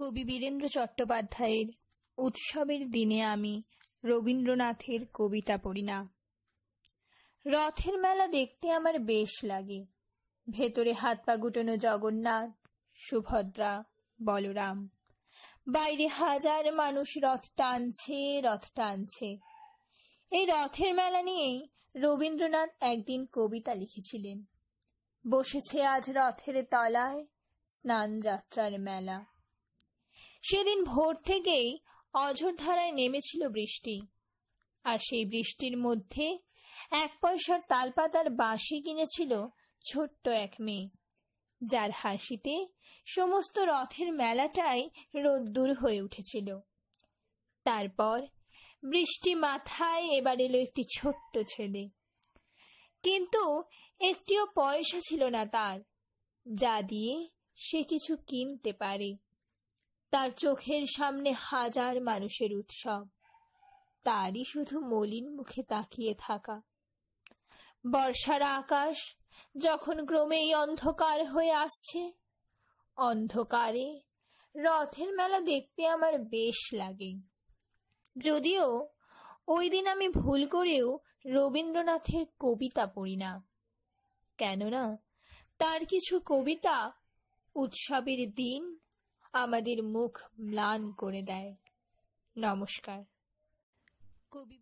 কবি বীরেন্দ্র চট্টোপাধ্যায়ের উৎসবের দিনে আমি রবীন্দ্রনাথের কবিতা পড়ি না রথের মেলা দেখতে আমার বেশ লাগে ভেতরে হাত পা গুটানো জগন্নাথ সুভদ্রা বলরাম বাইরে হাজার মানুষ রথ টানছে রথ টানছে এই রথের মেলা নিয়েই রবীন্দ্রনাথ একদিন কবিতা লিখেছিলেন বসেছে আজ রথের তলায় স্নান যাত্রার মেলা সেদিন ভোর থেকেই অঝোরধারায় নেমেছিল বৃষ্টি আর সেই বৃষ্টির মধ্যে এক পয়সার তালপাতার বাঁশি কিনেছিল ছোট্ট এক মেয়ে যার হাসিতে সমস্ত রথের মেলাটাই রোদ্দুর হয়ে উঠেছিল তারপর বৃষ্টি মাথায় এবার এলো একটি ছোট্ট ছেলে কিন্তু একটিও পয়সা ছিল না তার যা দিয়ে সে কিছু কিনতে পারে তার চোখের সামনে হাজার মানুষের উৎসব তারই শুধু মলিন মুখে তাকিয়ে থাকা বর্ষার আকাশ যখন ক্রমেই অন্ধকার হয়ে আসছে অন্ধকারে রথের মেলা দেখতে আমার বেশ লাগে যদিও ওই দিন আমি ভুল করেও রবীন্দ্রনাথের কবিতা পড়ি না কেননা তার কিছু কবিতা উৎসবের দিন আমাদের মুখ ম্লান করে দেয় নমস্কার কবি